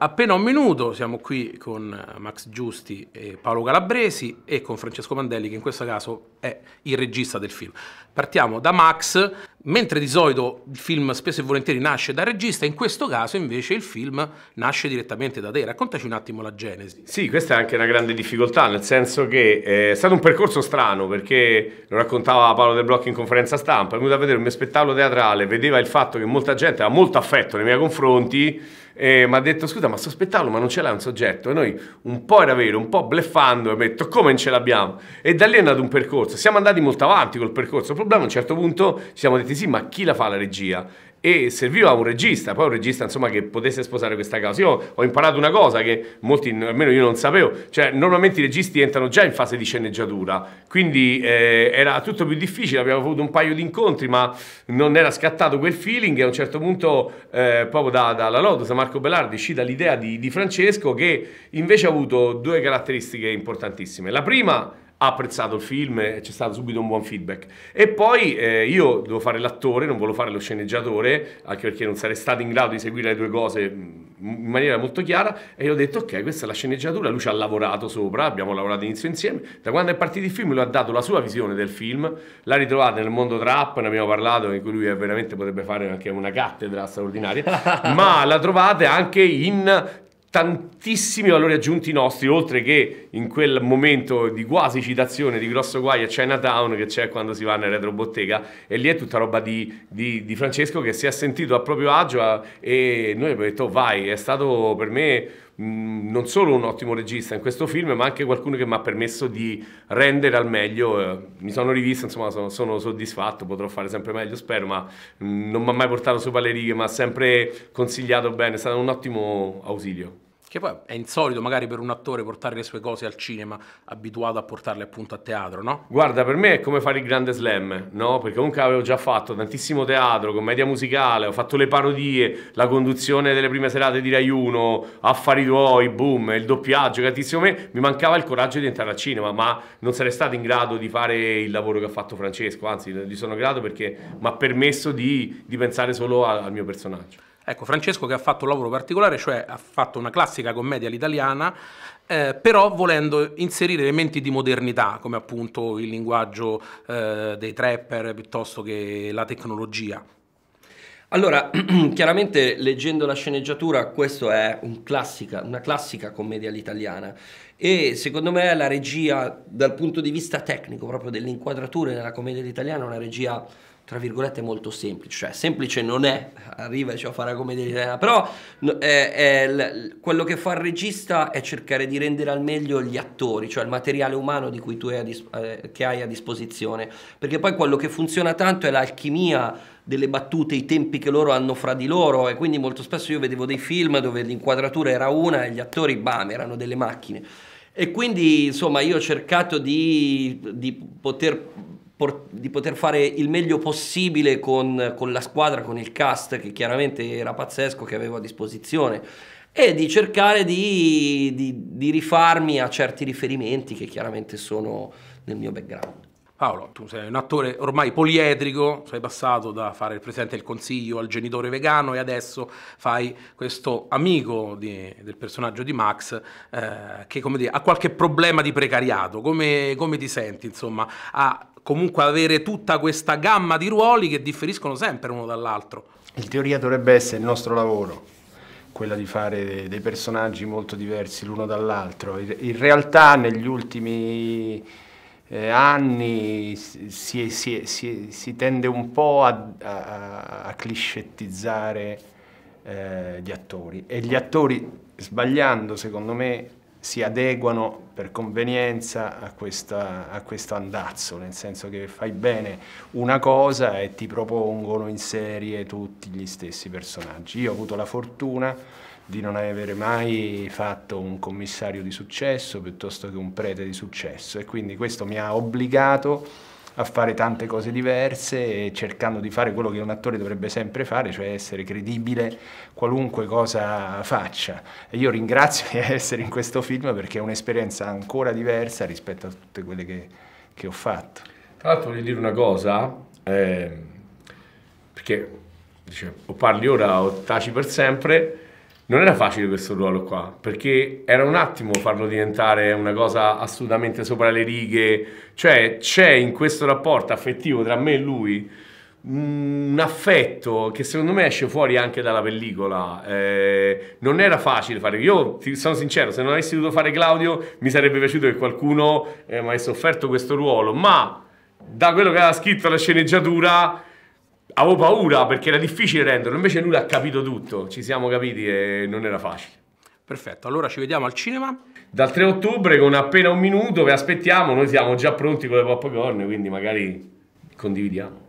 Appena un minuto siamo qui con eh, Max Giusti e Paolo Calabresi e con Francesco Mandelli che in questo caso è il regista del film. Partiamo da Max, mentre di solito il film spesso e volentieri nasce da regista, in questo caso invece il film nasce direttamente da te. Raccontaci un attimo la genesi. Sì, questa è anche una grande difficoltà, nel senso che eh, è stato un percorso strano, perché lo raccontava Paolo Del Blocco in conferenza stampa, è venuto a vedere un mio spettacolo teatrale, vedeva il fatto che molta gente aveva molto affetto nei miei confronti, e mi ha detto scusa ma sto spettacolo ma non ce l'hai un soggetto e noi un po' era vero, un po' bleffando e mi ha detto come non ce l'abbiamo e da lì è nato un percorso percorso, siamo andati molto avanti col percorso, il problema è a un certo punto ci siamo detti sì, ma chi la fa la regia? e serviva un regista, poi un regista insomma, che potesse sposare questa causa. Io ho imparato una cosa che molti, almeno io non sapevo, cioè normalmente i registi entrano già in fase di sceneggiatura, quindi eh, era tutto più difficile, abbiamo avuto un paio di incontri ma non era scattato quel feeling e a un certo punto eh, proprio dalla da, da Lotus, Marco Bellardi, è uscita l'idea di, di Francesco che invece ha avuto due caratteristiche importantissime. La prima ha apprezzato il film e c'è stato subito un buon feedback. E poi eh, io devo fare l'attore, non volevo fare lo sceneggiatore, anche perché non sarei stato in grado di seguire le due cose mm, in maniera molto chiara. E io ho detto: Ok, questa è la sceneggiatura. Lui ci ha lavorato sopra, abbiamo lavorato inizio insieme. Da quando è partito il film, lui ha dato la sua visione del film, l'ha ritrovata nel mondo trap. Ne abbiamo parlato, in cui lui è veramente potrebbe fare anche una cattedra straordinaria. ma la trovate anche in tantissimi valori aggiunti nostri, oltre che in quel momento di quasi citazione di grosso guai a Chinatown che c'è quando si va nella retrobottega e lì è tutta roba di, di, di Francesco che si è sentito a proprio agio a, e noi abbiamo detto vai, è stato per me Mm, non solo un ottimo regista in questo film, ma anche qualcuno che mi ha permesso di rendere al meglio. Eh, mi sono rivisto, insomma, sono, sono soddisfatto, potrò fare sempre meglio, spero, ma mm, non mi ha mai portato sopra le righe, ma ha sempre consigliato bene, è stato un ottimo ausilio. Che poi è insolito magari per un attore portare le sue cose al cinema, abituato a portarle appunto a teatro, no? Guarda, per me è come fare il grande slam, no? Perché comunque avevo già fatto tantissimo teatro, commedia musicale, ho fatto le parodie, la conduzione delle prime serate di Rai 1, affari tuoi, boom, il doppiaggio, tantissimo me, mi mancava il coraggio di entrare al cinema, ma non sarei stato in grado di fare il lavoro che ha fatto Francesco, anzi gli sono grato perché mi ha permesso di, di pensare solo al mio personaggio. Ecco, Francesco che ha fatto un lavoro particolare, cioè ha fatto una classica commedia all'italiana, eh, però volendo inserire elementi di modernità, come appunto il linguaggio eh, dei trapper piuttosto che la tecnologia. Allora, chiaramente leggendo la sceneggiatura, questo è un classica, una classica commedia all'italiana e secondo me la regia dal punto di vista tecnico, proprio delle inquadrature della commedia all'italiana, è una regia tra virgolette molto semplice, cioè semplice non è, arriva e ci farà come dire, però eh, eh, quello che fa il regista è cercare di rendere al meglio gli attori, cioè il materiale umano di cui tu hai a, eh, che hai a disposizione, perché poi quello che funziona tanto è l'alchimia delle battute, i tempi che loro hanno fra di loro e quindi molto spesso io vedevo dei film dove l'inquadratura era una e gli attori, bam, erano delle macchine. E quindi insomma io ho cercato di, di poter di poter fare il meglio possibile con, con, la squadra, con il cast che chiaramente era pazzesco che avevo a disposizione e di cercare di, di, di rifarmi a certi riferimenti che chiaramente sono nel mio background. Paolo, tu sei un attore ormai poliedrico, sei passato da fare il presidente del consiglio al genitore vegano e adesso fai questo amico di, del personaggio di Max eh, che dire, ha qualche problema di precariato. Come, come ti senti insomma, a comunque avere tutta questa gamma di ruoli che differiscono sempre uno dall'altro. In teoria dovrebbe essere il nostro lavoro, quella di fare dei personaggi molto diversi l'uno dall'altro. In realtà negli ultimi eh, anni si, si, si, si, tende un po' a, a, a cliscettizzare eh, gli attori e gli attori, sbagliando secondo me, si adeguano per convenienza a, questa, a, questo andazzo, nel senso che fai bene una cosa e ti propongono in serie tutti gli stessi personaggi. Io ho avuto la fortuna di non avere mai fatto un commissario di successo piuttosto che un prete di successo e quindi questo mi ha obbligato a fare tante cose diverse, e cercando di fare quello che un attore dovrebbe sempre fare, cioè essere credibile qualunque cosa faccia. E io ringrazio di essere in questo film perché è un'esperienza ancora diversa rispetto a tutte quelle che, che ho fatto. Tra l'altro voglio dire una cosa, eh, perché dice, o parli ora o taci per sempre, non era facile questo ruolo qua, perché era un attimo farlo diventare una cosa assolutamente sopra le righe, cioè c'è in questo rapporto affettivo tra me e lui un affetto che secondo me esce fuori anche dalla pellicola. Eh, non era facile fare. Io sono sincero, se non avessi dovuto fare Claudio, mi sarebbe piaciuto che qualcuno eh, mi avesse offerto questo ruolo, ma da quello che aveva scritto la sceneggiatura avevo paura perché era difficile renderlo, invece lui ha capito tutto, ci siamo capiti e non era facile. Perfetto, allora ci vediamo al cinema. Dal 3 ottobre con appena un minuto, vi aspettiamo, noi siamo già pronti con le popcorn, quindi magari condividiamo.